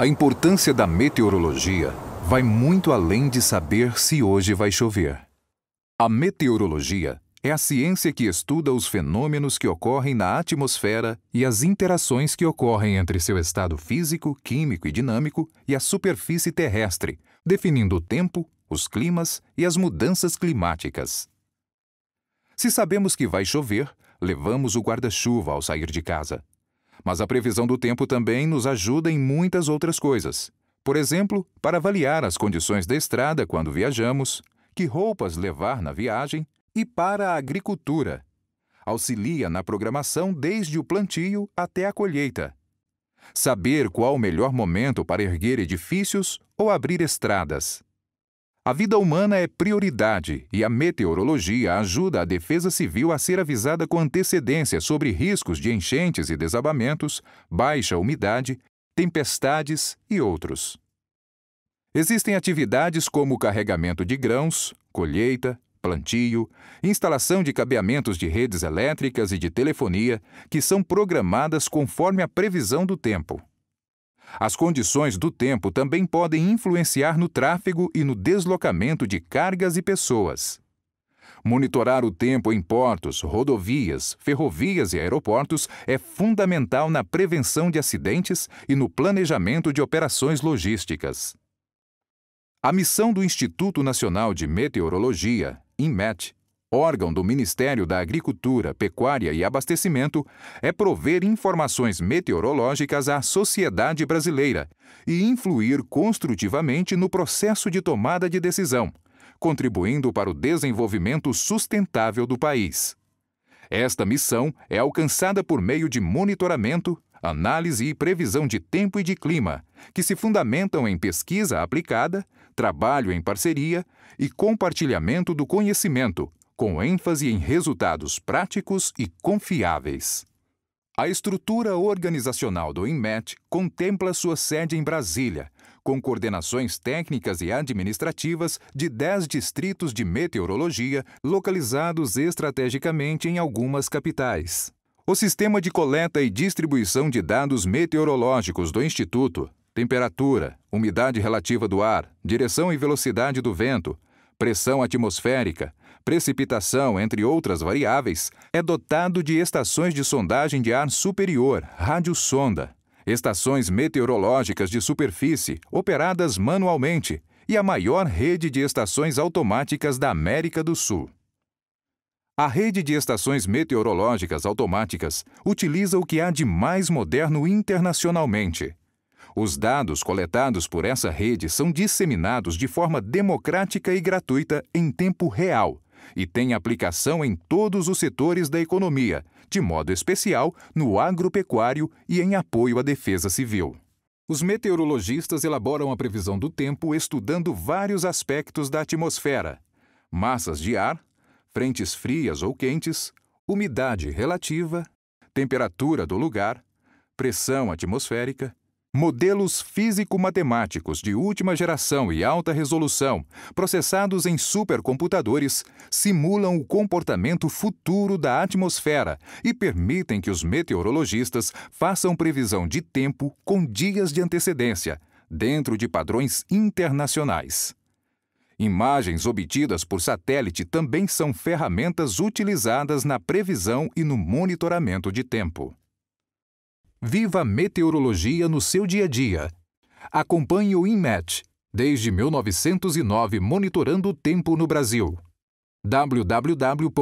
A importância da meteorologia vai muito além de saber se hoje vai chover. A meteorologia é a ciência que estuda os fenômenos que ocorrem na atmosfera e as interações que ocorrem entre seu estado físico, químico e dinâmico e a superfície terrestre, definindo o tempo, os climas e as mudanças climáticas. Se sabemos que vai chover, levamos o guarda-chuva ao sair de casa. Mas a previsão do tempo também nos ajuda em muitas outras coisas. Por exemplo, para avaliar as condições da estrada quando viajamos, que roupas levar na viagem e para a agricultura. Auxilia na programação desde o plantio até a colheita. Saber qual o melhor momento para erguer edifícios ou abrir estradas. A vida humana é prioridade e a meteorologia ajuda a Defesa Civil a ser avisada com antecedência sobre riscos de enchentes e desabamentos, baixa umidade, tempestades e outros. Existem atividades como carregamento de grãos, colheita, plantio, instalação de cabeamentos de redes elétricas e de telefonia, que são programadas conforme a previsão do tempo. As condições do tempo também podem influenciar no tráfego e no deslocamento de cargas e pessoas. Monitorar o tempo em portos, rodovias, ferrovias e aeroportos é fundamental na prevenção de acidentes e no planejamento de operações logísticas. A missão do Instituto Nacional de Meteorologia, INMET, órgão do Ministério da Agricultura, Pecuária e Abastecimento, é prover informações meteorológicas à sociedade brasileira e influir construtivamente no processo de tomada de decisão, contribuindo para o desenvolvimento sustentável do país. Esta missão é alcançada por meio de monitoramento, análise e previsão de tempo e de clima, que se fundamentam em pesquisa aplicada, trabalho em parceria e compartilhamento do conhecimento, com ênfase em resultados práticos e confiáveis. A estrutura organizacional do INMET contempla sua sede em Brasília, com coordenações técnicas e administrativas de 10 distritos de meteorologia localizados estrategicamente em algumas capitais. O sistema de coleta e distribuição de dados meteorológicos do Instituto temperatura, umidade relativa do ar, direção e velocidade do vento, pressão atmosférica, precipitação, entre outras variáveis, é dotado de estações de sondagem de ar superior, radiosonda, estações meteorológicas de superfície, operadas manualmente, e a maior rede de estações automáticas da América do Sul. A rede de estações meteorológicas automáticas utiliza o que há de mais moderno internacionalmente. Os dados coletados por essa rede são disseminados de forma democrática e gratuita em tempo real, e tem aplicação em todos os setores da economia, de modo especial no agropecuário e em apoio à defesa civil. Os meteorologistas elaboram a previsão do tempo estudando vários aspectos da atmosfera: massas de ar, frentes frias ou quentes, umidade relativa, temperatura do lugar, pressão atmosférica, modelos físico-matemáticos de última geração e alta resolução, processados em supercomputadores, simulam o comportamento futuro da atmosfera e permitem que os meteorologistas façam previsão de tempo com dias de antecedência, dentro de padrões internacionais. Imagens obtidas por satélite também são ferramentas utilizadas na previsão e no monitoramento de tempo. Viva meteorologia no seu dia a dia. Acompanhe o INMET, desde 1909 monitorando o tempo no Brasil. www.inmet.gov.br